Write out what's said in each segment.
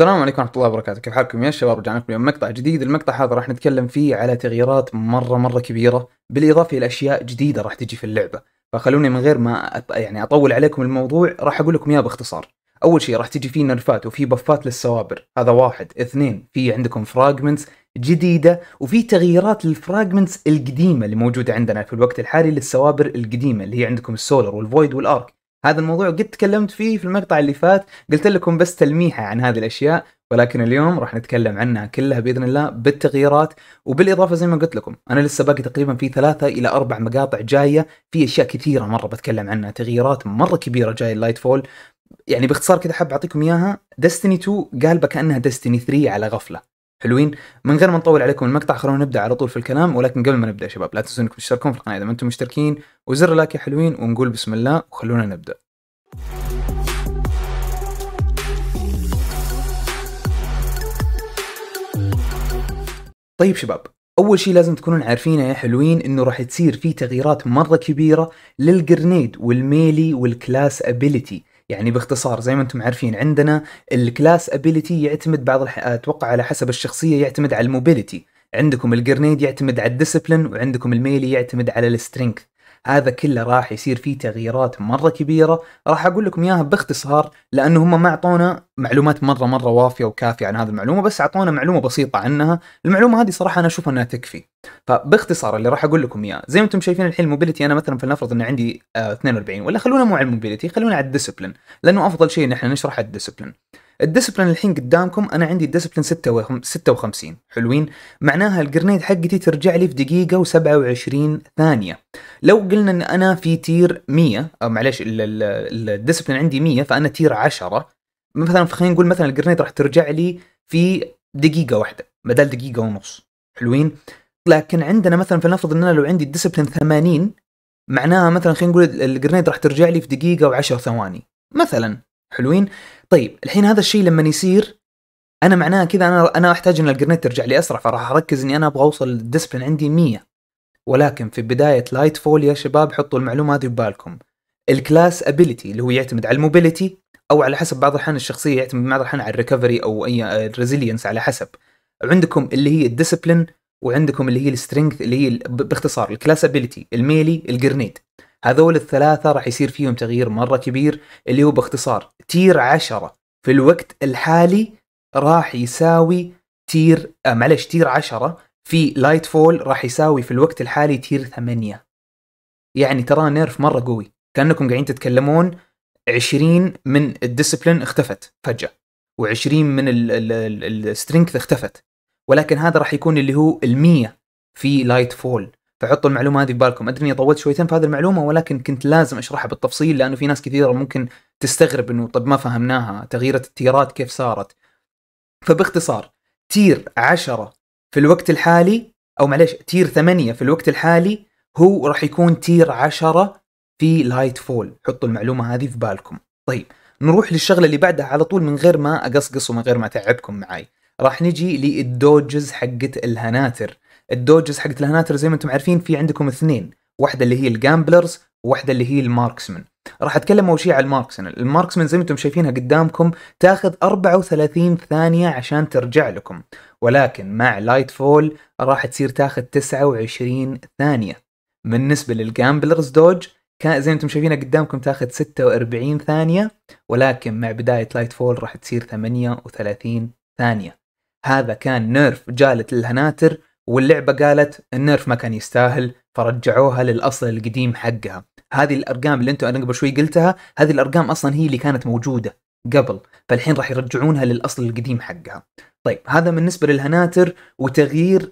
السلام عليكم ورحمة الله وبركاته، كيف حالكم يا شباب؟ رجعنا لكم اليوم مقطع جديد، المقطع هذا راح نتكلم فيه على تغييرات مرة مرة كبيرة، بالإضافة إلى أشياء جديدة راح تجي في اللعبة، فخلوني من غير ما أط... يعني أطول عليكم الموضوع راح أقول لكم إياه باختصار. أول شيء راح تجي فيه نرفات وفي بفات للسوابر، هذا واحد، اثنين في عندكم فراجمنتس جديدة وفي تغييرات للفراجمنتس القديمة اللي موجودة عندنا في الوقت الحالي للسوابر القديمة اللي هي عندكم السولر والفويد والارك، هذا الموضوع قد تكلمت فيه في المقطع اللي فات قلت لكم بس تلميحه عن هذه الاشياء ولكن اليوم راح نتكلم عنها كلها باذن الله بالتغييرات وبالاضافه زي ما قلت لكم انا لسه باقي تقريبا في ثلاثة الى اربع مقاطع جايه في اشياء كثيره مره بتكلم عنها تغييرات مره كبيره جايه اللايت فول يعني باختصار كذا حاب اعطيكم اياها ديستني 2 قالبه كانها ديستني 3 على غفله حلوين من غير ما نطول عليكم المقطع خلونا نبدا على طول في الكلام ولكن قبل ما نبدا شباب لا تنسوا انكم تشتركون في القناه اذا ما انتم مشتركين وزر لايك يا حلوين ونقول بسم الله وخلونا نبدا طيب شباب اول شيء لازم تكونون عارفينه يا حلوين انه راح تصير في تغييرات مره كبيره للجرنيد والميلي والكلاس ابيليتي يعني باختصار زي ما انتم عارفين عندنا الكلاس ابيليتي يعتمد بعض الح... اتوقع آه، على حسب الشخصيه يعتمد على الموبيليتي عندكم الجرنيد يعتمد على الديسبلين وعندكم الميلي يعتمد على السترينث هذا كله راح يصير فيه تغييرات مره كبيره راح اقول لكم اياها باختصار لانه هم ما اعطونا معلومات مره مره وافيه وكافيه عن هذه المعلومه بس اعطونا معلومه بسيطه عنها المعلومه هذه صراحه انا اشوف انها تكفي فباختصار اللي راح اقول لكم اياه زي ما انتم شايفين الحين الموبيلتي انا مثلا فلنفرض ان عندي 42 آه، ولا خلونا مو على الموبيلتي خلونا على الديسبلين لانه افضل شيء ان احنا نشرح الديسبلين الديسبلين الحين قدامكم انا عندي الديسبلين 56 حلوين معناها الجرنيد حقتي ترجع لي في دقيقه و27 ثانيه لو قلنا ان انا في تير 100 او معلش الديسبلين عندي 100 فانا تير 10 مثلا خلينا نقول مثلا الجرنيد راح ترجع لي في دقيقه واحده بدل دقيقه ونص حلوين لكن عندنا مثلا فلنفرض ان انا لو عندي الديسبلين 80 معناها مثلا خلينا نقول الجرنيد راح ترجع لي في دقيقه و10 ثواني مثلا حلوين طيب الحين هذا الشيء لما يصير انا معناه كذا انا انا احتاج ان الجرنيت ترجع لي اسرع فراح اركز اني انا ابغى اوصل الديسبلين عندي 100 ولكن في بدايه لايت فول يا شباب حطوا المعلومه هذه ببالكم الكلاس ابيلتي اللي هو يعتمد على الموبيلتي او على حسب بعض الاحيان الشخصيه يعتمد بعض الاحيان على الريكفري او اي الريزيلينس آه، على حسب عندكم اللي هي الديسبلين وعندكم اللي هي السترينث اللي هي باختصار الكلاس ابيلتي الميلي الجرنيت هذول الثلاثه راح يصير فيهم تغيير مره كبير اللي هو باختصار تير 10 في الوقت الحالي راح يساوي تير آه معلش تير 10 في لايت فول راح يساوي في الوقت الحالي تير 8 يعني ترى نيرف مره قوي كانكم قاعدين تتكلمون 20 من الديسبلين اختفت فجاه و20 من السترينث اختفت ولكن هذا راح يكون اللي هو ال100 في لايت فول فحطوا المعلومه هذه ببالكم ادري اني طولت شويتين في هذه المعلومه ولكن كنت لازم اشرحها بالتفصيل لانه في ناس كثيره ممكن تستغرب انه طب ما فهمناها تغيير التيرات كيف صارت فباختصار تير 10 في الوقت الحالي او معليش تير 8 في الوقت الحالي هو راح يكون تير 10 في لايت فول حطوا المعلومه هذه في بالكم طيب نروح للشغله اللي بعدها على طول من غير ما اقصقص ومن غير ما اتعبكم معاي راح نجي للدوجز حقت الهناتر الدوجز حقت الهناتر زي ما انتم عارفين في عندكم اثنين واحده اللي هي الجامبلرز وواحده اللي هي الماركسمن راح اتكلم اول شيء على الماركسمن الماركسمن زي ما انتم شايفينها قدامكم تاخذ 34 ثانيه عشان ترجع لكم ولكن مع لايت فول راح تصير تاخذ 29 ثانيه بالنسبه للجامبلرز دوج كان زي ما انتم شايفينها قدامكم تاخذ 46 ثانيه ولكن مع بدايه لايت فول راح تصير 38 ثانيه هذا كان نيرف جالت للهناتر واللعبة قالت النيرف ما كان يستاهل فرجعوها للأصل القديم حقها هذه الأرقام اللي أنتم أنا قبل شوي قلتها هذه الأرقام أصلا هي اللي كانت موجودة قبل فالحين راح يرجعونها للأصل القديم حقها طيب هذا بالنسبة للهناتر وتغيير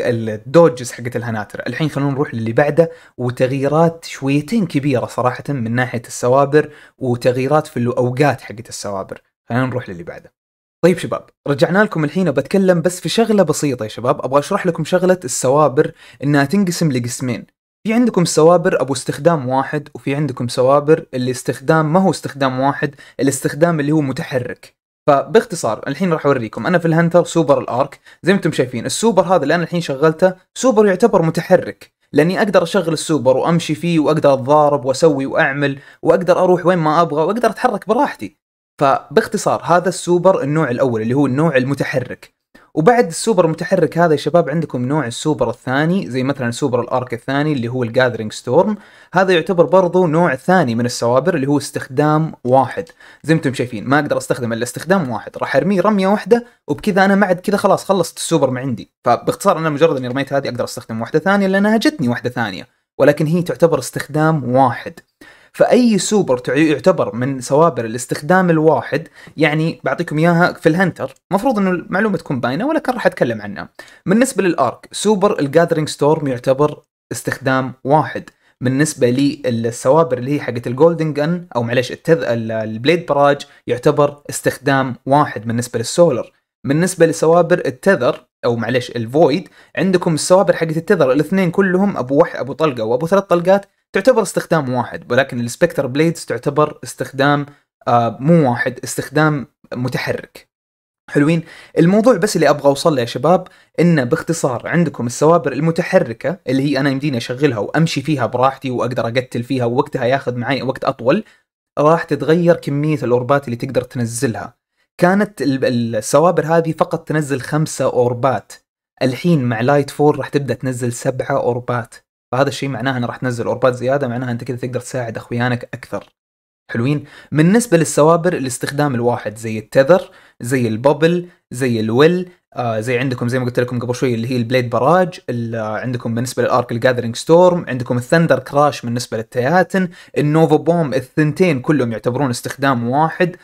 الدوجز حقت الهناتر الحين خلونا نروح للي بعده وتغييرات شويتين كبيرة صراحة من ناحية السوابر وتغييرات في الأوقات حقت السوابر خلينا نروح للي بعده طيب شباب رجعنا لكم الحين وبتكلم بس في شغله بسيطه يا شباب ابغى اشرح لكم شغله السوابر انها تنقسم لقسمين في عندكم سوابر ابو استخدام واحد وفي عندكم سوابر اللي استخدام ما هو استخدام واحد الاستخدام اللي هو متحرك فباختصار الحين راح اوريكم انا في الهنتر سوبر الارك زي ما انتم شايفين السوبر هذا اللي انا الحين شغلته سوبر يعتبر متحرك لاني اقدر اشغل السوبر وامشي فيه واقدر اتضارب واسوي واعمل واقدر اروح وين ما ابغى واقدر اتحرك براحتي فباختصار هذا السوبر النوع الاول اللي هو النوع المتحرك وبعد السوبر المتحرك هذا يا شباب عندكم نوع السوبر الثاني زي مثلا سوبر الارك الثاني اللي هو الجاذرينج ستورم هذا يعتبر برضو نوع ثاني من السوابر اللي هو استخدام واحد زي ما انتم شايفين ما اقدر استخدم الا استخدام واحد راح ارميه رميه واحده وبكذا انا ما عاد كذا خلاص خلصت السوبر ما عندي فباختصار انا مجرد اني رميت هذه اقدر استخدم واحده ثانيه لانها جتني واحده ثانيه ولكن هي تعتبر استخدام واحد فاي سوبر يعتبر من سوابر الاستخدام الواحد يعني بعطيكم اياها في الهنتر المفروض انه المعلومه تكون باينه ولكن راح اتكلم عنها بالنسبه للارك سوبر الجاذرينج ستورم يعتبر استخدام واحد بالنسبة للسوابر اللي هي حقت الجولدن جن او معلش التذ... البليد براج يعتبر استخدام واحد بالنسبة للسولر بالنسبه لسوابر التذر او معلش الفويد عندكم السوابر حقت التذر الاثنين كلهم ابو وح ابو طلقه وابو ثلاث طلقات تعتبر استخدام واحد ولكن السبكتر بليدز تعتبر استخدام آه، مو واحد استخدام متحرك حلوين الموضوع بس اللي ابغى اوصل له يا شباب انه باختصار عندكم السوابر المتحركه اللي هي انا يمديني اشغلها وامشي فيها براحتي واقدر اقتل فيها ووقتها ياخذ معي وقت اطول راح تتغير كميه الاوربات اللي تقدر تنزلها كانت السوابر هذه فقط تنزل خمسة أوربات الحين مع لايت فور راح تبدا تنزل سبعة أوربات فهذا الشيء معناه انه راح تنزل أوربات زيادة معناها انت كذا تقدر تساعد اخويانك اكثر حلوين بالنسبة للسوابر الاستخدام الواحد زي التذر زي الببل زي الويل آه زي عندكم زي ما قلت لكم قبل شوي اللي هي البليد براج عندكم بالنسبه للارك الجاذرينج ستورم عندكم الثندر كراش بالنسبه للتياتن النوفا بوم الثنتين كلهم يعتبرون استخدام واحد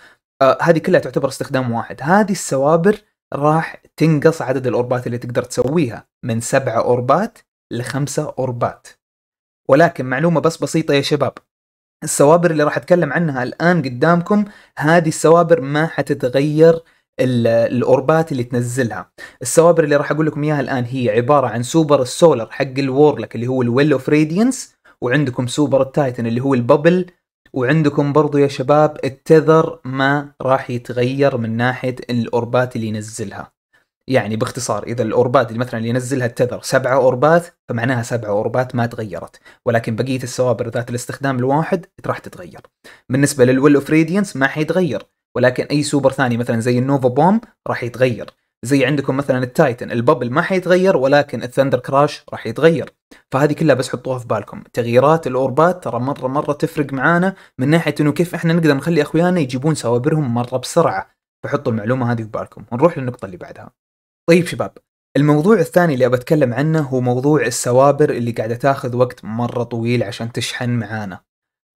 آه، هذه كلها تعتبر استخدام واحد هذه السوابر راح تنقص عدد الاوربات اللي تقدر تسويها من سبعة اوربات لخمسة اوربات ولكن معلومة بس بسيطة يا شباب السوابر اللي راح اتكلم عنها الان قدامكم هذه السوابر ما حتتغير الاوربات اللي تنزلها السوابر اللي راح اقول لكم اياها الان هي عباره عن سوبر السولر حق الورلك اللي هو الويل اوف راديانس وعندكم سوبر التايتن اللي هو الببل وعندكم برضو يا شباب التذر ما راح يتغير من ناحية الأوربات اللي ينزلها يعني باختصار إذا الأوربات اللي مثلا اللي ينزلها التذر سبعة أوربات فمعناها سبعة أوربات ما تغيرت ولكن بقية السوابر ذات الاستخدام الواحد راح تتغير بالنسبة للويل أوف ريديانس ما حيتغير ولكن أي سوبر ثاني مثلا زي النوفا بوم راح يتغير زي عندكم مثلا التايتن الببل ما حيتغير ولكن الثندر كراش راح يتغير فهذه كلها بس حطوها في بالكم تغييرات الاوربات ترى مره مره تفرق معانا من ناحيه انه كيف احنا نقدر نخلي اخويانا يجيبون سوابرهم مره بسرعه فحطوا المعلومه هذه في بالكم ونروح للنقطه اللي بعدها طيب شباب الموضوع الثاني اللي أتكلم عنه هو موضوع السوابر اللي قاعدة تاخذ وقت مرة طويل عشان تشحن معانا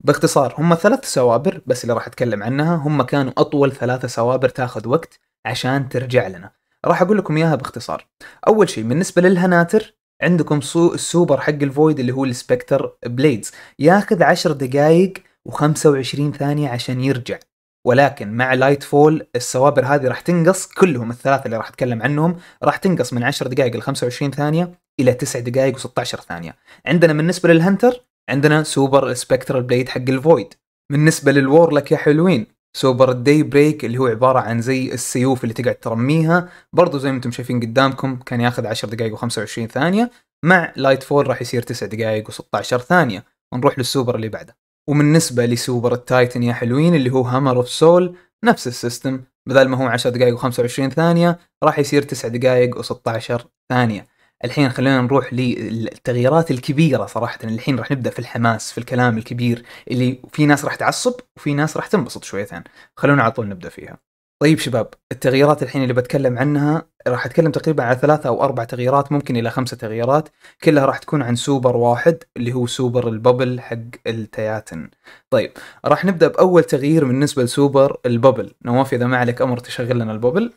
باختصار هم ثلاث سوابر بس اللي راح أتكلم عنها هم كانوا أطول ثلاثة سوابر تاخذ وقت عشان ترجع لنا راح اقول لكم اياها باختصار اول شيء بالنسبه للهناتر عندكم السوبر حق الفويد اللي هو السبكتر بليدز ياخذ 10 دقائق و25 ثانيه عشان يرجع ولكن مع لايت فول السوابر هذه راح تنقص كلهم الثلاثه اللي راح اتكلم عنهم راح تنقص من 10 دقائق ل 25 ثانيه الى 9 دقائق و16 ثانيه عندنا بالنسبه للهنتر عندنا سوبر سبكترال بليد حق الفويد بالنسبه للورلك يا حلوين سوبر دي بريك اللي هو عباره عن زي السيوف اللي تقعد ترميها برضو زي ما انتم شايفين قدامكم كان ياخذ 10 دقائق و25 ثانيه مع لايت فول راح يصير 9 دقائق و16 ثانيه ونروح للسوبر اللي بعده وبالنسبه لسوبر التايتن يا حلوين اللي هو هامر اوف سول نفس السيستم بدل ما هو 10 دقائق و25 ثانيه راح يصير 9 دقائق و16 ثانيه الحين خلينا نروح للتغييرات الكبيره صراحه الحين راح نبدا في الحماس في الكلام الكبير اللي في ناس راح تعصب وفي ناس راح تنبسط شويتين خلونا على طول نبدا فيها طيب شباب التغييرات الحين اللي بتكلم عنها راح اتكلم تقريبا على ثلاثة او اربع تغييرات ممكن الى خمسة تغييرات كلها راح تكون عن سوبر واحد اللي هو سوبر الببل حق التياتن طيب راح نبدا باول تغيير بالنسبة لسوبر الببل نواف اذا ما عليك امر تشغل لنا الببل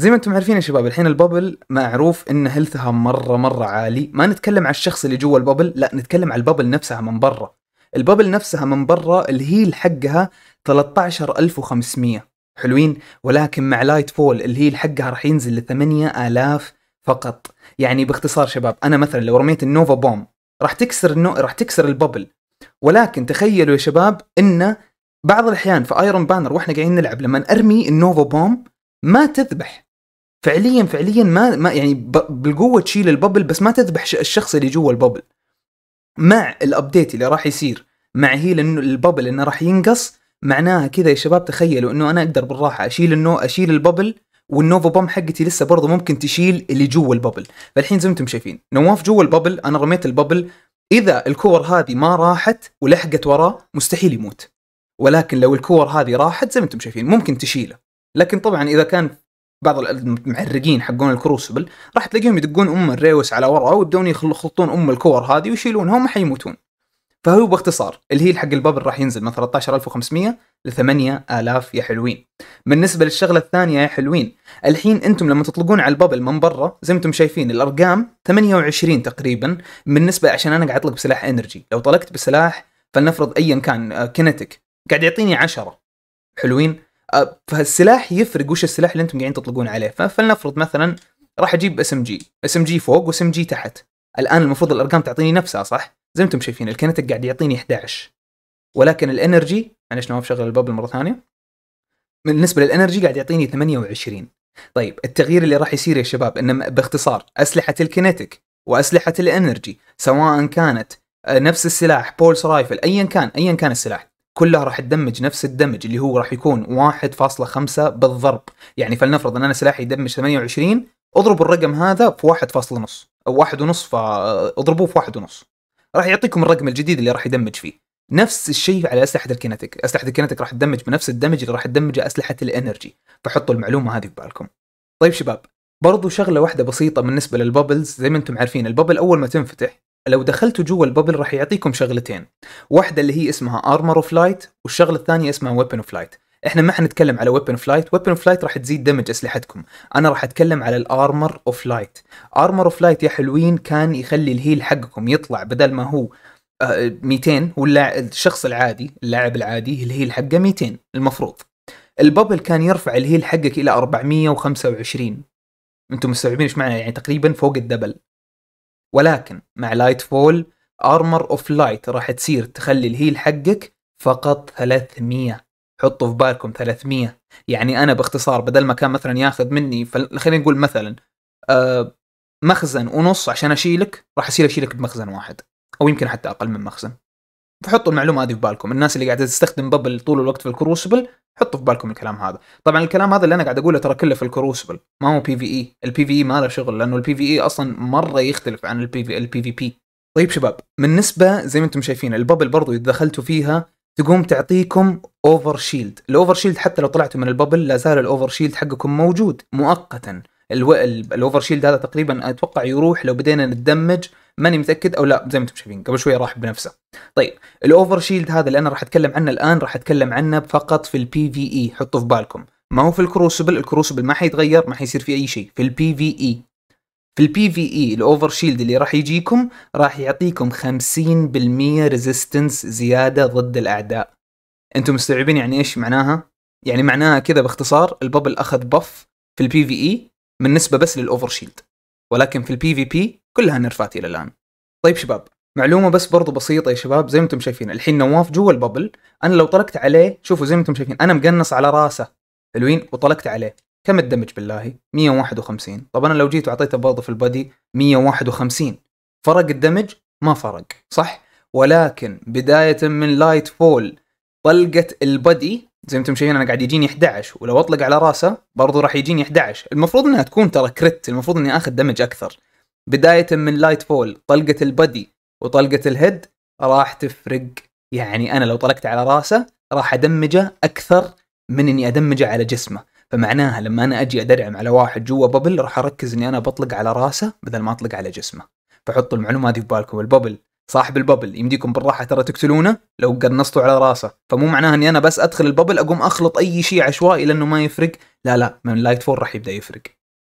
زي ما انتم عارفين يا شباب الحين البابل معروف ان هيلثها مره مره عالي ما نتكلم على الشخص اللي جوا البابل لا نتكلم على البابل نفسها من برا البابل نفسها من برا الهيل حقها 13500 حلوين ولكن مع لايت فول الهيل حقها راح ينزل ل 8000 فقط يعني باختصار شباب انا مثلا لو رميت النوفا بوم راح تكسر النو... راح تكسر الببل ولكن تخيلوا يا شباب ان بعض الاحيان في ايرون بانر واحنا قاعدين نلعب لما ارمي النوفا بوم ما تذبح فعليا فعليا ما, ما يعني بالقوه تشيل الببل بس ما تذبح الشخص اللي جوا الببل مع الابديت اللي راح يصير مع هي لانه الببل انه راح ينقص معناها كذا يا شباب تخيلوا انه انا اقدر بالراحه اشيل النو اشيل الببل والنوفا بام حقتي لسه برضه ممكن تشيل اللي جوا الببل فالحين زي ما انتم شايفين نواف جوا الببل انا رميت الببل اذا الكور هذه ما راحت ولحقت وراه مستحيل يموت ولكن لو الكور هذه راحت زي ما انتم شايفين ممكن تشيله لكن طبعا اذا كان بعض المعرقين حقون الكروسبل راح تلاقيهم يدقون ام الريوس على ورا ويبدون يخلطون ام الكور هذه ويشيلونها وما حيموتون فهو باختصار الهيل حق البابل راح ينزل من 13500 ل 8000 يا حلوين بالنسبه للشغله الثانيه يا حلوين الحين انتم لما تطلقون على البابل من برا زي ما انتم شايفين الارقام 28 تقريبا بالنسبه عشان انا قاعد اطلق بسلاح انرجي لو طلقت بسلاح فلنفرض ايا كان آه، كينيتك قاعد يعطيني 10 حلوين أه، فالسلاح يفرق وش السلاح اللي انتم قاعدين تطلقون عليه فلنفرض مثلا راح اجيب اس ام جي اس ام جي فوق واس ام جي تحت الان المفروض الارقام تعطيني نفسها صح زي ما انتم شايفين الكنتك قاعد يعطيني 11 ولكن الانرجي معلش نواف شغل البابل مره ثانيه بالنسبه للانرجي قاعد يعطيني 28 طيب التغيير اللي راح يصير يا شباب ان باختصار اسلحه الكنتيك واسلحه الانرجي سواء كانت آه، نفس السلاح بولس رايفل ايا كان ايا كان السلاح كلها راح تدمج نفس الدمج اللي هو راح يكون 1.5 بالضرب يعني فلنفرض ان انا سلاحي يدمج 28 اضربوا الرقم هذا في 1.5 او 1.5 فاضربوه في 1.5 راح يعطيكم الرقم الجديد اللي راح يدمج فيه نفس الشيء على اسلحه الكينيتيك اسلحه الكينيتيك راح تدمج بنفس الدمج اللي راح تدمجه اسلحه الانرجي فحطوا المعلومه هذه في بالكم طيب شباب برضو شغله واحده بسيطه بالنسبه للبابلز زي ما انتم عارفين الببل اول ما تنفتح لو دخلتوا جوا الببل راح يعطيكم شغلتين واحده اللي هي اسمها ارمر اوف لايت والشغله الثانيه اسمها ويبن اوف لايت احنا ما حنتكلم على ويبن اوف لايت ويبن اوف لايت راح تزيد دمج اسلحتكم انا راح اتكلم على الارمر اوف لايت ارمر اوف لايت يا حلوين كان يخلي الهيل حقكم يطلع بدل ما هو 200 آه، ولا الشخص العادي اللاعب العادي الهيل حقه 200 المفروض الببل كان يرفع الهيل حقك الى 425 انتم مستوعبين ايش معنى يعني تقريبا فوق الدبل ولكن مع لايت فول ارمر اوف لايت راح تصير تخلي الهيل حقك فقط 300 حطوا في بالكم 300 يعني انا باختصار بدل ما كان مثلا ياخذ مني خلينا نقول مثلا آه مخزن ونص عشان اشيلك راح اصير اشيلك بمخزن واحد او يمكن حتى اقل من مخزن فحطوا المعلومه هذه في بالكم الناس اللي قاعده تستخدم ببل طول الوقت في الكروسبل حطوا في بالكم الكلام هذا طبعا الكلام هذا اللي انا قاعد اقوله ترى كله في الكروسبل ما هو بي في اي البي في اي ما له شغل لانه البي في اي e اصلا مره يختلف عن البي في البي في بي طيب شباب بالنسبه زي ما انتم شايفين الببل برضو اذا دخلتوا فيها تقوم تعطيكم اوفر شيلد الاوفر شيلد حتى لو طلعتوا من الببل لا زال الاوفر شيلد حقكم موجود مؤقتا الاوفر شيلد هذا تقريبا اتوقع يروح لو بدينا ندمج ماني متاكد او لا زي ما انتم شايفين قبل شوي راح بنفسه طيب الاوفر شيلد هذا اللي انا راح اتكلم عنه الان راح اتكلم عنه فقط في البي في اي e، حطوا في بالكم ما هو في الكروسبل الكروسبل ما حيتغير ما حيصير فيه اي شيء في البي e، في اي في البي في اي e، الاوفر شيلد اللي راح يجيكم راح يعطيكم 50% ريزيستنس زياده ضد الاعداء انتم مستوعبين يعني ايش معناها يعني معناها كذا باختصار الببل اخذ بف في البي في اي من نسبه بس للاوفر شيلد ولكن في البي في بي كلها نرفات الى الان طيب شباب معلومة بس برضو بسيطة يا شباب زي ما انتم شايفين الحين نواف جوا الببل انا لو طلقت عليه شوفوا زي ما انتم شايفين انا مقنص على راسه حلوين وطلقت عليه كم الدمج بالله 151 طب انا لو جيت وعطيته برضه في البادي 151 فرق الدمج ما فرق صح ولكن بداية من لايت فول طلقة البادي زي ما انتم شايفين انا قاعد يجيني 11 ولو اطلق على راسه برضو راح يجيني 11 المفروض انها تكون ترى كريت المفروض اني اخذ دمج اكثر بدايه من لايت بول طلقه البدي وطلقه الهيد راح تفرق يعني انا لو طلقت على راسه راح ادمجه اكثر من اني ادمجه على جسمه فمعناها لما انا اجي ادرعم على واحد جوا ببل راح اركز اني انا بطلق على راسه بدل ما اطلق على جسمه فحطوا المعلومه هذه في بالكم الببل صاحب الببل يمديكم بالراحه ترى تقتلونه لو قنصتوا على راسه فمو معناه اني انا بس ادخل الببل اقوم اخلط اي شيء عشوائي لانه ما يفرق لا لا من لايت فور راح يبدا يفرق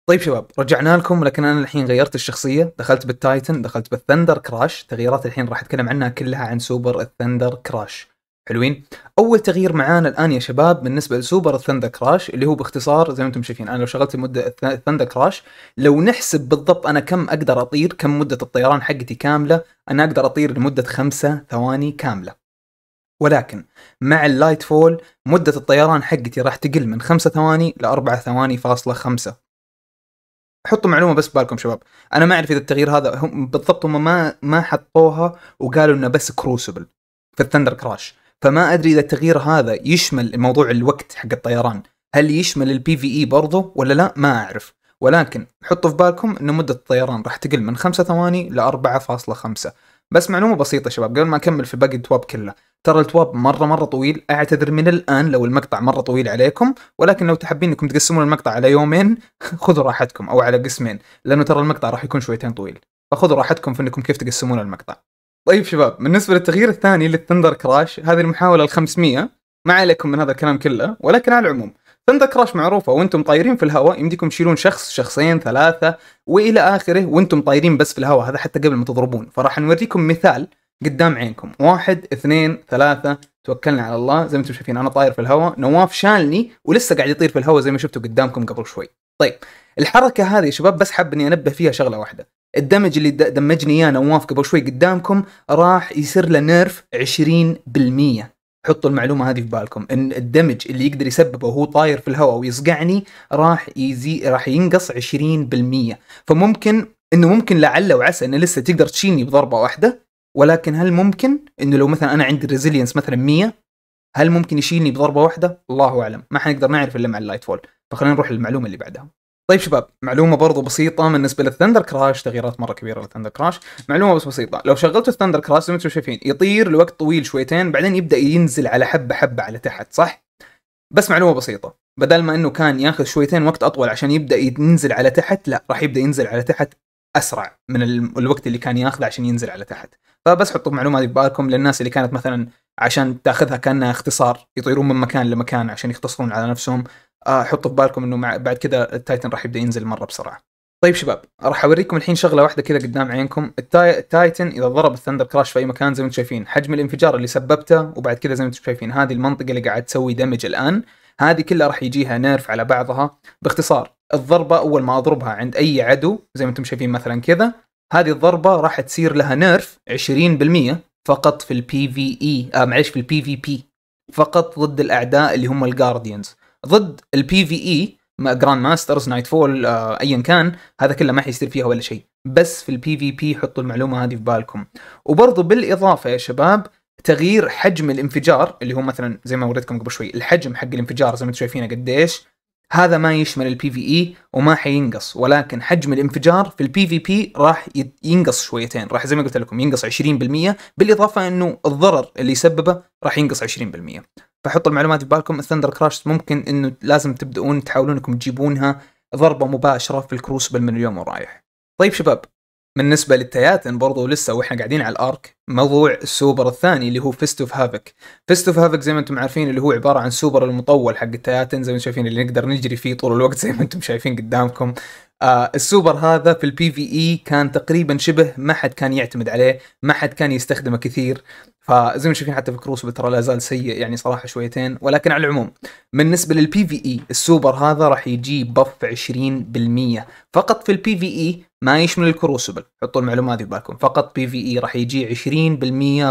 طيب شباب رجعنا لكم لكن انا الحين غيرت الشخصيه دخلت بالتايتن دخلت بالثندر كراش تغييرات الحين راح اتكلم عنها كلها عن سوبر الثندر كراش حلوين اول تغيير معانا الان يا شباب بالنسبه لسوبر الثندر كراش اللي هو باختصار زي ما انتم شايفين انا لو شغلت مده الثندر كراش لو نحسب بالضبط انا كم اقدر اطير كم مده الطيران حقتي كامله انا اقدر اطير لمده خمسة ثواني كامله ولكن مع اللايت فول مده الطيران حقتي راح تقل من خمسة ثواني ل 4 ثواني فاصلة خمسة حطوا معلومه بس بالكم شباب انا ما اعرف اذا التغيير هذا هم بالضبط هم ما ما حطوها وقالوا انه بس كروسبل في الثندر كراش فما ادري اذا التغيير هذا يشمل موضوع الوقت حق الطيران هل يشمل البي في اي e برضه ولا لا ما اعرف ولكن حطوا في بالكم ان مده الطيران راح تقل من 5 ثواني ل 4.5 بس معلومه بسيطه شباب قبل ما اكمل في باقي التواب كله ترى التواب مره مره طويل اعتذر من الان لو المقطع مره طويل عليكم ولكن لو تحبين انكم تقسمون المقطع على يومين خذوا راحتكم او على قسمين لانه ترى المقطع راح يكون شويتين طويل فخذوا راحتكم في انكم كيف تقسمون المقطع طيب شباب بالنسبه للتغيير الثاني للثندر كراش هذه المحاوله ال 500 ما عليكم من هذا الكلام كله ولكن على العموم ثندر كراش معروفه وانتم طايرين في الهواء يمديكم تشيلون شخص شخصين ثلاثه والى اخره وانتم طايرين بس في الهواء هذا حتى قبل ما تضربون فراح نوريكم مثال قدام عينكم واحد اثنين ثلاثة توكلنا على الله زي ما انتم شايفين انا طاير في الهواء نواف شالني ولسه قاعد يطير في الهواء زي ما شفتوا قدامكم قبل شوي طيب الحركة هذه يا شباب بس حاب اني انبه فيها شغلة واحدة الدمج اللي دمجني اياه نواف قبل شوي قدامكم راح يصير له نيرف 20% حطوا المعلومه هذه في بالكم ان الدمج اللي يقدر يسببه وهو طاير في الهواء ويصقعني راح يزي راح ينقص 20% فممكن انه ممكن لعل وعسى انه لسه تقدر تشيلني بضربه واحده ولكن هل ممكن انه لو مثلا انا عندي ريزيلينس مثلا 100 هل ممكن يشيلني بضربه واحده؟ الله اعلم ما حنقدر نعرف الا مع اللايت فول فخلينا نروح للمعلومه اللي بعدها طيب شباب معلومة برضو بسيطة بالنسبة للثندر كراش تغييرات مرة كبيرة للثندر كراش معلومة بس بسيطة لو شغلتوا الثندر كراش زي ما انتم شايفين يطير لوقت طويل شويتين بعدين يبدأ ينزل على حبة حبة على تحت صح؟ بس معلومة بسيطة بدل ما انه كان ياخذ شويتين وقت اطول عشان يبدا ينزل على تحت لا راح يبدا ينزل على تحت اسرع من الوقت اللي كان ياخذه عشان ينزل على تحت فبس حطوا المعلومه هذه ببالكم للناس اللي كانت مثلا عشان تاخذها كانها اختصار يطيرون من مكان لمكان عشان يختصرون على نفسهم آه حطوا في بالكم انه مع بعد كذا التايتن راح يبدا ينزل مره بسرعه طيب شباب راح اوريكم الحين شغله واحده كذا قدام عينكم التاي... التايتن اذا ضرب الثندر كراش في اي مكان زي ما انتم شايفين حجم الانفجار اللي سببته وبعد كذا زي ما انتم شايفين هذه المنطقه اللي قاعد تسوي دمج الان هذه كلها راح يجيها نيرف على بعضها باختصار الضربه اول ما اضربها عند اي عدو زي ما انتم شايفين مثلا كذا هذه الضربه راح تصير لها نيرف 20% فقط في البي e، آه، في اي معلش في البي في بي فقط ضد الاعداء اللي هم الجارديانز ضد البي في اي جراند ماسترز نايت فول ايا كان هذا كله ما حيصير فيها ولا شيء بس في البي في بي حطوا المعلومه هذه في بالكم وبرضه بالاضافه يا شباب تغيير حجم الانفجار اللي هو مثلا زي ما وريتكم قبل شوي الحجم حق الانفجار زي ما انتم شايفينه قديش هذا ما يشمل البي في اي e وما حينقص ولكن حجم الانفجار في البي في بي راح ينقص شويتين راح زي ما قلت لكم ينقص 20% بالاضافه انه الضرر اللي يسببه راح ينقص 20% فحطوا المعلومات في بالكم الثندر كراش ممكن انه لازم تبدؤون تحاولون انكم تجيبونها ضربه مباشره في الكروسبل من اليوم ورايح طيب شباب بالنسبه للتياتن برضو لسه واحنا قاعدين على الارك موضوع السوبر الثاني اللي هو فيست اوف هافك فيست اوف هافك زي ما انتم عارفين اللي هو عباره عن سوبر المطول حق التياتن زي ما شايفين اللي نقدر نجري فيه طول الوقت زي ما انتم شايفين قدامكم آه السوبر هذا في البي في اي e كان تقريبا شبه ما حد كان يعتمد عليه ما حد كان يستخدمه كثير فزي ما شايفين حتى في كروسبل ترى لا زال سيء يعني صراحه شويتين ولكن على العموم بالنسبه للبي في اي e، السوبر هذا راح يجيب بف 20% فقط في البي في اي e ما يشمل الكروسبل حطوا المعلومه هذه ببالكم فقط بي في اي راح يجي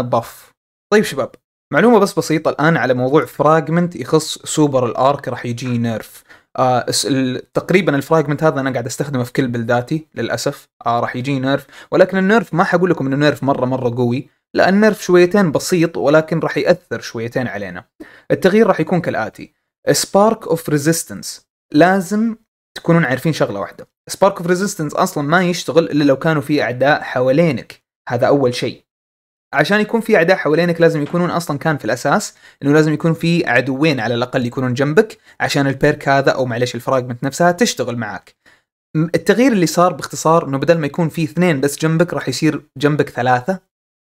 20% بف طيب شباب معلومه بس بسيطه الان على موضوع فراجمنت يخص سوبر الارك راح يجي نيرف آه تقريبا الفراجمنت هذا انا قاعد استخدمه في كل بلداتي للاسف آه راح يجي نيرف ولكن النيرف ما حقول لكم انه نيرف مره مره قوي لا النيرف شويتين بسيط ولكن راح ياثر شويتين علينا التغيير راح يكون كالاتي سبارك اوف ريزيستنس لازم تكونون عارفين شغله واحده سبارك اوف ريزيستنس اصلا ما يشتغل الا لو كانوا في اعداء حوالينك هذا اول شيء عشان يكون في اعداء حوالينك لازم يكونون اصلا كان في الاساس انه لازم يكون في عدوين على الاقل يكونون جنبك عشان البيرك هذا او معلش الفراجمنت نفسها تشتغل معك. التغيير اللي صار باختصار انه بدل ما يكون في اثنين بس جنبك راح يصير جنبك ثلاثه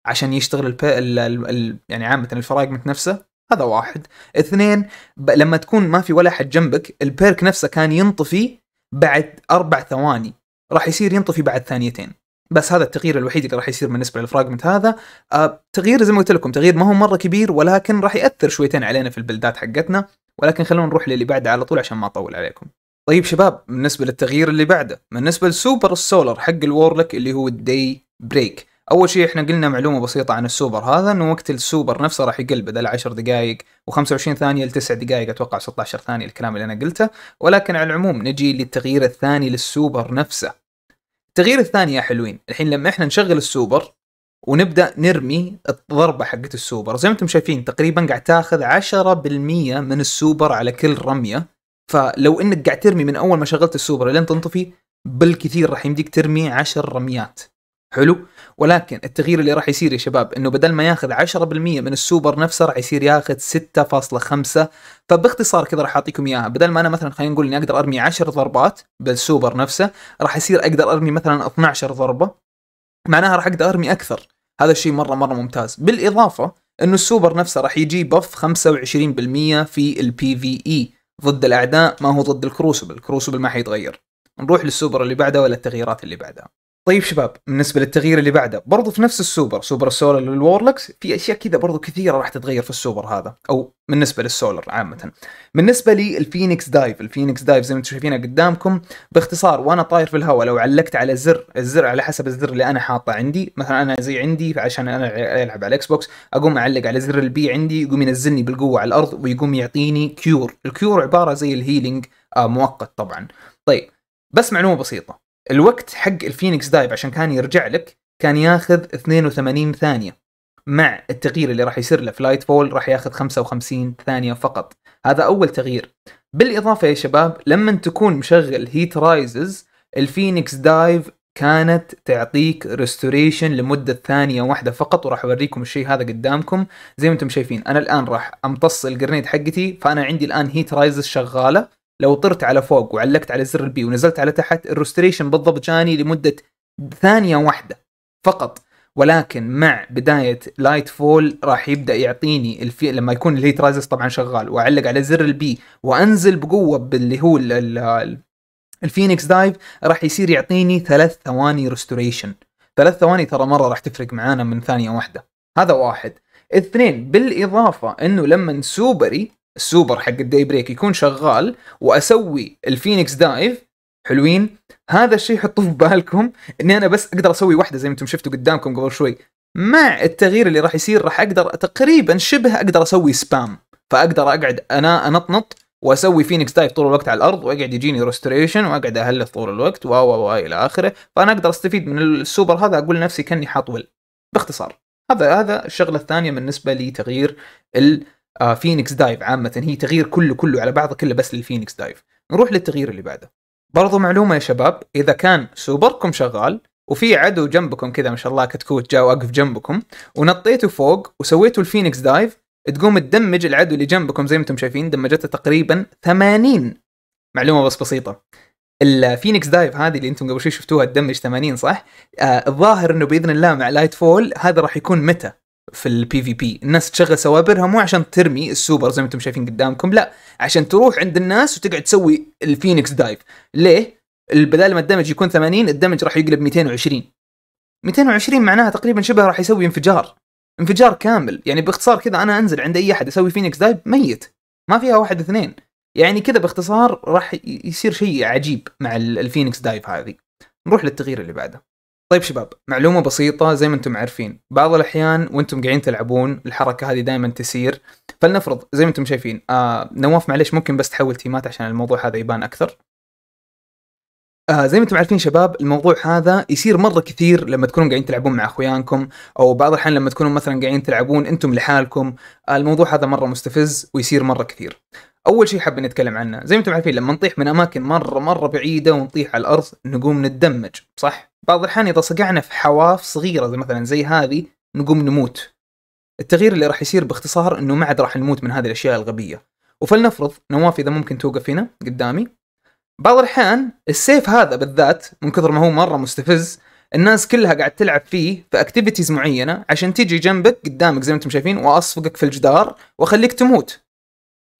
عشان يشتغل الـ الـ الـ الـ يعني عامه الفراجمنت نفسه هذا واحد اثنين لما تكون ما في ولا حد جنبك البيرك نفسه كان ينطفي بعد اربع ثواني راح يصير ينطفي بعد ثانيتين بس هذا التغيير الوحيد اللي راح يصير بالنسبه للفراجمنت هذا أه تغيير زي ما قلت لكم تغيير ما هو مره كبير ولكن راح ياثر شويتين علينا في البلدات حقتنا ولكن خلونا نروح للي بعده على طول عشان ما اطول عليكم طيب شباب بالنسبه للتغيير اللي بعده بالنسبه للسوبر السولر حق الورلك اللي هو الدي بريك اول شيء احنا قلنا معلومه بسيطه عن السوبر هذا انه وقت السوبر نفسه راح يقل بدل 10 دقائق و25 ثانيه ل 9 دقائق اتوقع 16 ثانيه الكلام اللي انا قلته ولكن على العموم نجي للتغيير الثاني للسوبر نفسه التغيير الثاني يا حلوين الحين لما احنا نشغل السوبر ونبدا نرمي الضربه حقت السوبر زي ما انتم شايفين تقريبا قاعد تاخذ 10% من السوبر على كل رميه فلو انك قاعد ترمي من اول ما شغلت السوبر لين تنطفي بالكثير راح يمديك ترمي 10 رميات حلو ولكن التغيير اللي راح يصير يا شباب انه بدل ما ياخذ 10% من السوبر نفسه راح يصير ياخذ 6.5 فباختصار كذا راح اعطيكم اياها بدل ما انا مثلا خلينا نقول اني اقدر ارمي 10 ضربات بالسوبر نفسه راح يصير اقدر ارمي مثلا 12 ضربه معناها راح اقدر ارمي اكثر هذا الشيء مره مره ممتاز بالاضافه انه السوبر نفسه راح يجي بف 25% في البي في اي e ضد الاعداء ما هو ضد الكروسبل الكروسبل ما حيتغير نروح للسوبر اللي بعده ولا التغييرات اللي بعدها طيب شباب بالنسبه للتغيير اللي بعده برضو في نفس السوبر سوبر السولر للورلكس في اشياء كذا برضو كثيره راح تتغير في السوبر هذا او بالنسبه للسولر عامه بالنسبه للفينكس دايف الفينيكس دايف زي ما انتم شايفينها قدامكم باختصار وانا طاير في الهواء لو علقت على زر الزر على حسب الزر اللي انا حاطه عندي مثلا انا زي عندي عشان انا العب على الاكس بوكس اقوم اعلق على زر البي عندي يقوم ينزلني بالقوه على الارض ويقوم يعطيني كيور الكيور عباره زي الهيلينج آه، مؤقت طبعا طيب بس معلومه بسيطه الوقت حق الفينيكس دايف عشان كان يرجع لك كان ياخذ 82 ثانيه مع التغيير اللي راح يصير له فلايت فول راح ياخذ 55 ثانيه فقط هذا اول تغيير بالاضافه يا شباب لما تكون مشغل هيت رايزز الفينيكس دايف كانت تعطيك ريستوريشن لمدة ثانية واحدة فقط وراح اوريكم الشيء هذا قدامكم زي ما انتم شايفين انا الان راح امتص الجرنيد حقتي فانا عندي الان هيت رايزز شغالة لو طرت على فوق وعلقت على زر البي ونزلت على تحت الروستريشن بالضبط جاني لمده ثانيه واحده فقط ولكن مع بدايه لايت فول راح يبدا يعطيني الفي لما يكون الهيت رايزس طبعا شغال واعلق على زر البي وانزل بقوه باللي هو ال ال الفينيكس دايف راح يصير يعطيني ثلاث ثواني ريستوريشن ثلاث ثواني ترى مره راح تفرق معانا من ثانيه واحده هذا واحد اثنين بالاضافه انه لما سوبري السوبر حق الداي بريك يكون شغال واسوي الفينكس دايف حلوين هذا الشيء حطوه في بالكم اني انا بس اقدر اسوي واحده زي ما انتم شفتوا قدامكم قبل شوي مع التغيير اللي راح يصير راح اقدر تقريبا شبه اقدر اسوي سبام فاقدر اقعد انا انطنط واسوي فينيكس دايف طول الوقت على الارض واقعد يجيني ريستوريشن واقعد اهلف طول الوقت و و الى اخره فانا اقدر استفيد من السوبر هذا اقول لنفسي كاني حاط ويل باختصار هذا هذا الشغله الثانيه بالنسبه لتغيير فينيكس آه، دايف عامه هي تغيير كله كله على بعضه كله بس للفينيكس دايف نروح للتغيير اللي بعده برضو معلومه يا شباب اذا كان سوبركم شغال وفي عدو جنبكم كذا ما شاء الله كتكوت جاء واقف جنبكم ونطيته فوق وسويتوا الفينيكس دايف تقوم تدمج العدو اللي جنبكم زي ما انتم شايفين دمجته تقريبا 80 معلومه بس بسيطه الفينيكس دايف هذه اللي انتم قبل شوي شفتوها تدمج 80 صح؟ آه الظاهر انه باذن الله مع لايت فول هذا راح يكون متى في البي في بي الناس تشغل سوابرها مو عشان ترمي السوبر زي ما انتم شايفين قدامكم لا عشان تروح عند الناس وتقعد تسوي الفينيكس دايف ليه بدال ما الدمج يكون 80 الدمج راح يقلب 220 220 معناها تقريبا شبه راح يسوي انفجار انفجار كامل يعني باختصار كذا انا انزل عند اي احد اسوي فينيكس دايف ميت ما فيها واحد اثنين يعني كذا باختصار راح يصير شيء عجيب مع الفينيكس دايف هذه نروح للتغيير اللي بعده طيب شباب معلومة بسيطة زي ما انتم عارفين بعض الأحيان وانتم قاعدين تلعبون الحركة هذه دائما تسير فلنفرض زي ما انتم شايفين آه نواف معلش ممكن بس تحول تيمات عشان الموضوع هذا يبان أكثر آه زي ما انتم عارفين شباب الموضوع هذا يصير مره كثير لما تكونوا قاعدين تلعبون مع اخوانكم او بعض الاحيان لما تكونوا مثلا قاعدين تلعبون انتم لحالكم آه الموضوع هذا مره مستفز ويصير مره كثير اول شيء حابين نتكلم عنه زي ما انتم عارفين لما نطيح من اماكن مره مره بعيده ونطيح على الارض نقوم نتدمج صح بعض الاحيان اذا صقعنا في حواف صغيره زي مثلا زي هذه نقوم نموت التغيير اللي راح يصير باختصار انه ما عاد راح نموت من هذه الاشياء الغبيه وفلنفرض نواف اذا ممكن توقف هنا قدامي بعض الاحيان السيف هذا بالذات من كثر ما هو مره مستفز الناس كلها قاعد تلعب فيه في اكتيفيتيز معينه عشان تيجي جنبك قدامك زي ما انتم شايفين واصفقك في الجدار واخليك تموت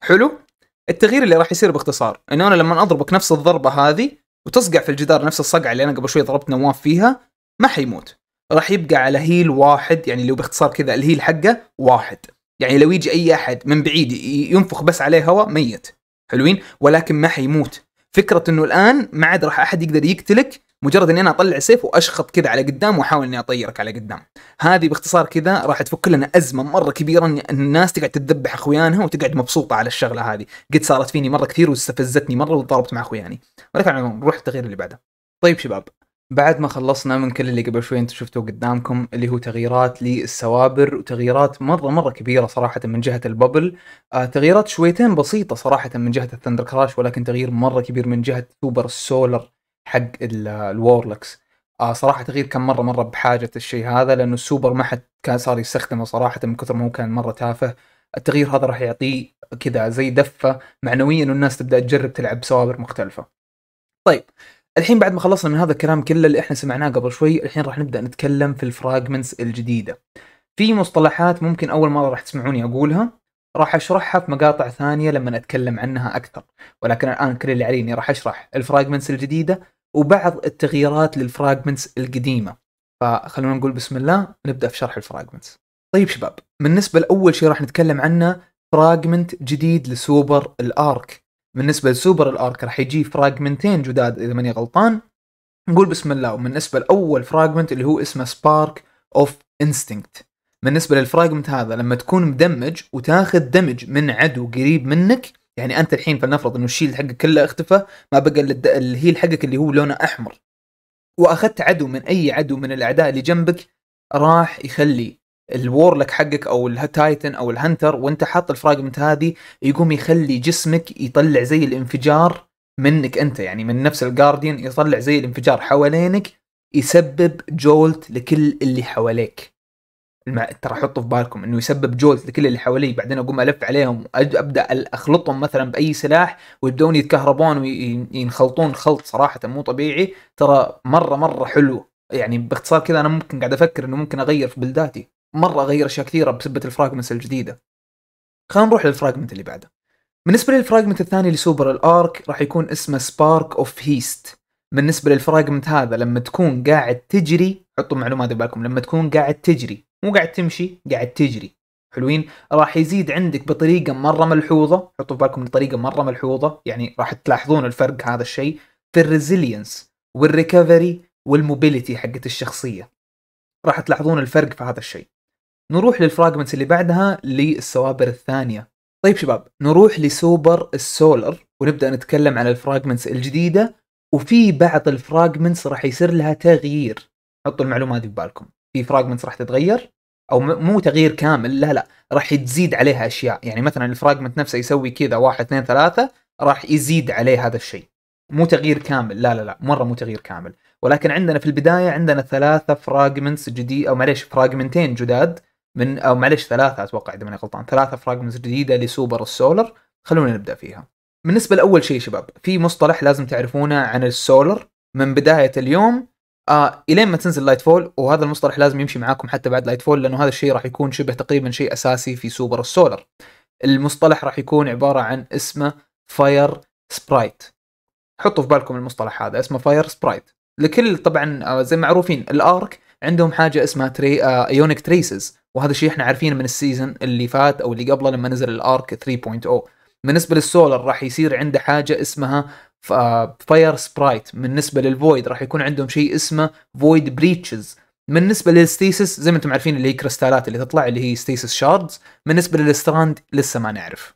حلو التغيير اللي راح يصير باختصار انه انا لما اضربك نفس الضربه هذه وتصقع في الجدار نفس الصقعه اللي انا قبل شوي ضربت نواف فيها ما حيموت راح يبقى على هيل واحد يعني لو باختصار كذا الهيل حقه واحد يعني لو يجي اي احد من بعيد ينفخ بس عليه هواء ميت حلوين ولكن ما حيموت فكره انه الان ما عاد راح احد يقدر يقتلك مجرد اني انا اطلع السيف واشخط كذا على قدام واحاول اني اطيرك على قدام هذه باختصار كذا راح تفك لنا ازمه مره كبيره ان الناس تقعد تذبح اخويانها وتقعد مبسوطه على الشغله هذه قد صارت فيني مره كثير واستفزتني مره وتضاربت مع اخوياني ولكن على العموم نروح التغيير اللي بعده طيب شباب بعد ما خلصنا من كل اللي قبل شوي انتم شفتوه قدامكم اللي هو تغييرات للسوابر وتغييرات مره مره كبيره صراحه من جهه الببل آه تغييرات شويتين بسيطه صراحه من جهه الثندر كراش ولكن تغيير مره كبير من جهه سوبر سولر حق الورلكس آه صراحه تغيير كان مره مره بحاجه الشيء هذا لانه السوبر ما حد كان صار يستخدمه صراحه من كثر ما هو كان مره تافه التغيير هذا راح يعطيه كذا زي دفه معنويا والناس تبدا تجرب تلعب سوابر مختلفه طيب الحين بعد ما خلصنا من هذا الكلام كله اللي احنا سمعناه قبل شوي الحين راح نبدا نتكلم في الفراجمنتس الجديده في مصطلحات ممكن اول مره راح تسمعوني اقولها راح اشرحها في مقاطع ثانيه لما اتكلم عنها اكثر ولكن الان كل اللي علي اني راح اشرح الفراجمنتس الجديده وبعض التغييرات للفراجمنتس القديمه فخلونا نقول بسم الله نبدا في شرح الفراجمنتس طيب شباب بالنسبه لاول شيء راح نتكلم عنه فراجمنت جديد لسوبر الارك بالنسبه لسوبر الارك راح يجي فراجمنتين جداد اذا ماني غلطان نقول بسم الله وبالنسبه لاول فراجمنت اللي هو اسمه سبارك اوف انستنكت بالنسبه للفراجمنت هذا لما تكون مدمج وتاخذ دمج من عدو قريب منك يعني انت الحين فلنفرض انه الشيلد حقك كله اختفى ما بقى الهيل حقك اللي هو لونه احمر واخذت عدو من اي عدو من الاعداء اللي جنبك راح يخلي الورلك حقك او التايتن او الهنتر وانت حاط الفراجمنت هذه يقوم يخلي جسمك يطلع زي الانفجار منك انت يعني من نفس الجارديان يطلع زي الانفجار حوالينك يسبب جولت لكل اللي حواليك ترى حطوا في بالكم انه يسبب جولت لكل اللي حواليه بعدين اقوم الف عليهم ابدا اخلطهم مثلا باي سلاح ويبدون يتكهربون وينخلطون خلط صراحه مو طبيعي ترى مره مره حلو يعني باختصار كذا انا ممكن قاعد افكر انه ممكن اغير في بلداتي مره اغير اشياء كثيره بسبه الفراجمنتس الجديده خلينا نروح للفراجمنت اللي بعده بالنسبه للفراجمنت الثاني لسوبر الارك راح يكون اسمه سبارك اوف هيست بالنسبه للفراجمنت هذا لما تكون قاعد تجري حطوا معلومات بالكم لما تكون قاعد تجري مو قاعد تمشي قاعد تجري حلوين راح يزيد عندك بطريقه مره ملحوظه حطوا في بالكم بطريقة مره ملحوظه يعني راح تلاحظون الفرق هذا الشيء في الريزيلينس والريكفري والموبيليتي حقت الشخصيه راح تلاحظون الفرق في هذا الشيء نروح للفراجمنتس اللي بعدها للسوابر الثانيه طيب شباب نروح لسوبر السولر ونبدا نتكلم عن الفراجمنتس الجديده وفي بعض الفراجمنتس راح يصير لها تغيير حطوا المعلومات في بالكم في فراجمنتس راح تتغير او مو تغيير كامل لا لا راح تزيد عليها اشياء يعني مثلا الفراجمنت نفسه يسوي كذا واحد اثنين ثلاثه راح يزيد عليه هذا الشيء مو تغيير كامل لا لا لا مره مو تغيير كامل ولكن عندنا في البدايه عندنا ثلاثه فراجمنتس جديد او معليش فراجمنتين جداد من او معليش ثلاثه اتوقع اذا ماني غلطان ثلاثه فراجمنتس جديده لسوبر السولر خلونا نبدا فيها بالنسبه لاول شيء شباب في مصطلح لازم تعرفونه عن السولر من بدايه اليوم آه الين ما تنزل لايت فول وهذا المصطلح لازم يمشي معاكم حتى بعد لايت فول لانه هذا الشيء راح يكون شبه تقريبا شيء اساسي في سوبر السولر. المصطلح راح يكون عباره عن اسمه فاير سبرايت. حطوا في بالكم المصطلح هذا اسمه فاير سبرايت. لكل طبعا آه، زي ما معروفين الارك عندهم حاجه اسمها تري آه ايونيك تريسز وهذا الشيء احنا عارفينه من السيزون اللي فات او اللي قبله لما نزل الارك 3.0. بالنسبه للسولر راح يصير عنده حاجه اسمها فاير سبرايت بالنسبه للفويد راح يكون عندهم شيء اسمه فويد بريتشز بالنسبه للستيسس زي ما انتم عارفين اللي هي كريستالات اللي تطلع اللي هي ستيسس شاردز بالنسبه للستراند لسه ما نعرف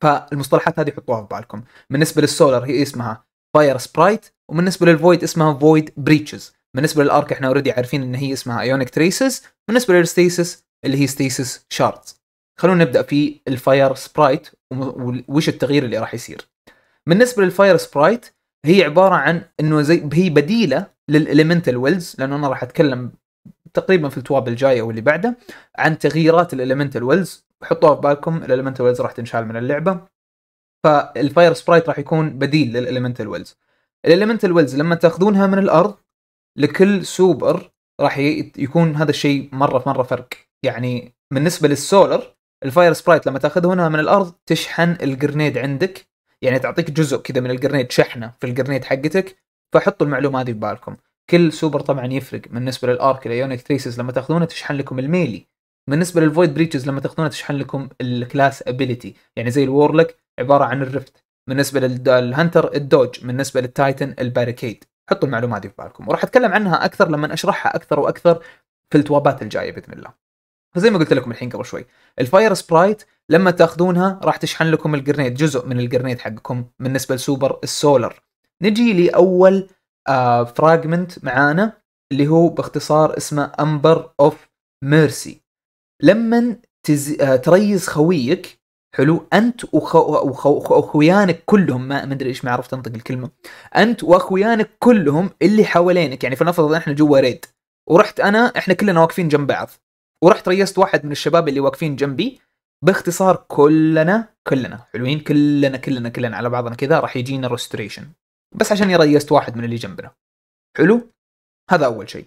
فالمصطلحات هذه حطوها في بالكم بالنسبه للسولر هي اسمها فاير سبرايت وبالنسبه للفويد اسمها فويد بريتشز بالنسبه للارك احنا اوريدي عارفين ان هي اسمها ايونيك تريسز بالنسبه للستيسس اللي هي ستيسس شاردز خلونا نبدا في الفاير سبرايت وش التغيير اللي راح يصير بالنسبه للفاير سبرايت هي عباره عن انه زي هي بديله للاليمنتال ويلز لانه انا راح اتكلم تقريبا في التواب الجاي او اللي بعده عن تغييرات الاليمنتال ويلز حطوها في بالكم الاليمنتال ويلز راح تنشال من اللعبه فالفاير سبرايت راح يكون بديل للاليمنتال ويلز الاليمنتال ويلز لما تاخذونها من الارض لكل سوبر راح يكون هذا الشيء مره مره فرق يعني بالنسبه للسولر الفاير سبرايت لما تاخذه هنا من الارض تشحن الجرنيد عندك يعني تعطيك جزء كذا من الجرنيد شحنه في الجرنيد حقتك فحطوا المعلومه هذه في بالكم كل سوبر طبعا يفرق بالنسبه للارك الايونيك تريسز لما تاخذونه تشحن لكم الميلي بالنسبه للفويد بريتشز لما تاخذونه تشحن لكم الكلاس ابيليتي يعني زي الورلك عباره عن الرفت بالنسبه للهنتر الدوج بالنسبه للتايتن الباريكيد حطوا المعلومه هذه في بالكم وراح اتكلم عنها اكثر لما اشرحها اكثر واكثر في التوابات الجايه باذن الله فزي ما قلت لكم الحين قبل شوي الفاير سبرايت لما تاخذونها راح تشحن لكم الجرنيد جزء من الجرنيد حقكم بالنسبه لسوبر السولر نجي لاول آه فراجمنت معانا اللي هو باختصار اسمه امبر اوف ميرسي لما تز... آه تريز خويك حلو انت واخوانك وخو... وخو... كلهم ما ادري ايش ما عرفت انطق الكلمه انت واخوانك كلهم اللي حوالينك يعني فلنفرض احنا جوا ريد ورحت انا احنا كلنا واقفين جنب بعض ورحت ريست واحد من الشباب اللي واقفين جنبي باختصار كلنا كلنا حلوين كلنا كلنا كلنا على بعضنا كذا راح يجينا ريستوريشن بس عشان يريست واحد من اللي جنبنا حلو هذا اول شيء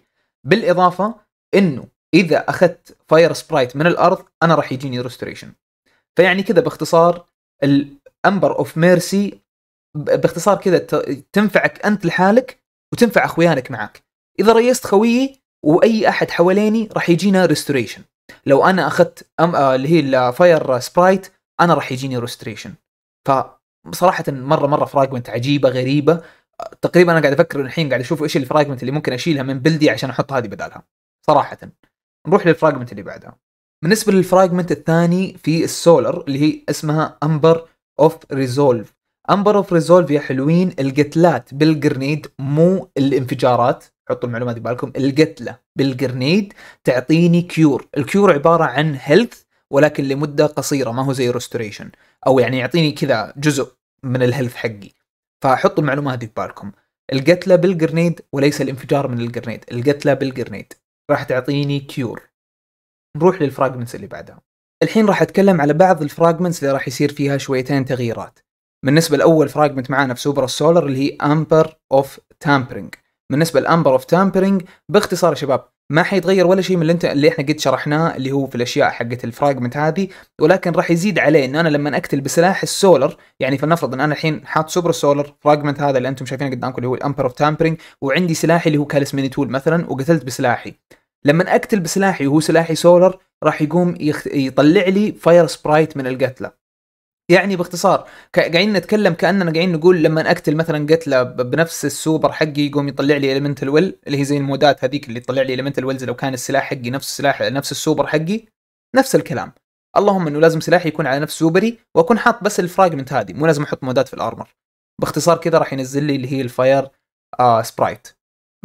بالاضافه انه اذا اخذت فاير سبرايت من الارض انا راح يجيني ريستوريشن فيعني كذا باختصار الامبر اوف ميرسي باختصار كذا تنفعك انت لحالك وتنفع اخويانك معك اذا ريست خويي واي احد حواليني راح يجينا ريستوريشن لو انا اخذت أم... آه اللي هي الفاير سبرايت انا راح يجيني ريستوريشن فصراحه مره مره فراجمنت عجيبه غريبه تقريبا انا قاعد افكر الحين قاعد اشوف ايش الفراجمنت اللي ممكن اشيلها من بلدي عشان احط هذه بدالها صراحه نروح للفراجمنت اللي بعدها بالنسبه للفراجمنت الثاني في السولر اللي هي اسمها امبر اوف ريزولف امبر اوف ريزولف يا حلوين القتلات بالجرنيد مو الانفجارات حطوا المعلومات دي بالكم القتله بالجرنيد تعطيني كيور الكيور عباره عن هيلث ولكن لمده قصيره ما هو زي ريستوريشن او يعني يعطيني كذا جزء من الهيلث حقي فحطوا المعلومات دي ببالكم القتله بالجرنيد وليس الانفجار من الجرنيد القتله بالجرنيد راح تعطيني كيور نروح للفراجمنتس اللي بعدها الحين راح اتكلم على بعض الفراجمنتس اللي راح يصير فيها شويتين تغييرات بالنسبه لاول فراجمنت معانا في سوبر السولر اللي هي امبر اوف تامبرنج بالنسبه للامبر اوف تامبرنج باختصار يا شباب ما حيتغير ولا شيء من اللي انت اللي احنا قد شرحناه اللي هو في الاشياء حقت الفراجمنت هذه ولكن راح يزيد عليه ان انا لما اقتل بسلاح السولر يعني فلنفرض ان انا الحين حاط سوبر سولر فراجمنت هذا اللي انتم شايفينه قدامكم اللي هو الامبر اوف تامبرنج وعندي سلاحي اللي هو كالس ميني تول مثلا وقتلت بسلاحي لما اقتل بسلاحي وهو سلاحي سولر راح يقوم يخ... يطلع لي فاير سبرايت من القتله يعني باختصار قاعدين نتكلم كاننا قاعدين نقول لما اقتل مثلا قتله بنفس السوبر حقي يقوم يطلع لي المنتال ويل اللي هي زي المودات هذيك اللي تطلع لي المنتال ويلز لو كان السلاح حقي نفس السلاح نفس السوبر حقي نفس الكلام اللهم انه لازم سلاحي يكون على نفس سوبري واكون حاط بس الفراجمنت هذه مو لازم احط مودات في الارمر باختصار كذا راح ينزل لي اللي هي الفاير آه سبرايت